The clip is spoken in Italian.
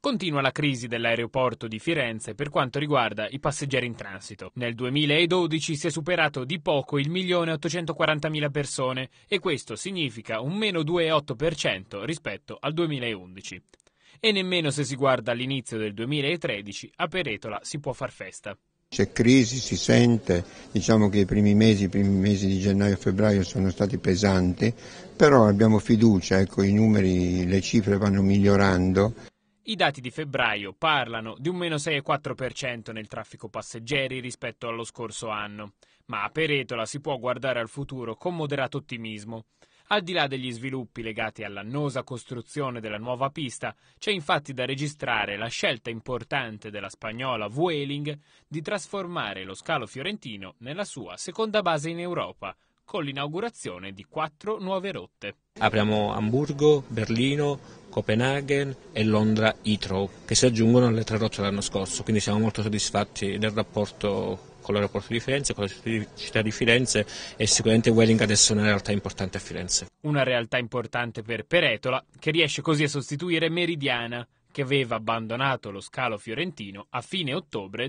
Continua la crisi dell'aeroporto di Firenze per quanto riguarda i passeggeri in transito. Nel 2012 si è superato di poco il 1.840.000 persone e questo significa un meno 2,8% rispetto al 2011. E nemmeno se si guarda all'inizio del 2013 a Peretola si può far festa. C'è crisi, si sente, diciamo che i primi mesi, i primi mesi di gennaio e febbraio sono stati pesanti, però abbiamo fiducia, ecco, i numeri, le cifre vanno migliorando i dati di febbraio parlano di un meno 6,4% nel traffico passeggeri rispetto allo scorso anno, ma a Peretola si può guardare al futuro con moderato ottimismo. Al di là degli sviluppi legati all'annosa costruzione della nuova pista, c'è infatti da registrare la scelta importante della spagnola Vueling di trasformare lo scalo fiorentino nella sua seconda base in Europa, con l'inaugurazione di quattro nuove rotte. Apriamo Hamburgo, Berlino, Copenaghen e Londra Heathrow, che si aggiungono alle tre rotte dell'anno scorso, quindi siamo molto soddisfatti del rapporto con l'aeroporto di Firenze, con la città di Firenze e sicuramente Welling adesso è una realtà importante a Firenze. Una realtà importante per Peretola, che riesce così a sostituire Meridiana, che aveva abbandonato lo scalo fiorentino a fine ottobre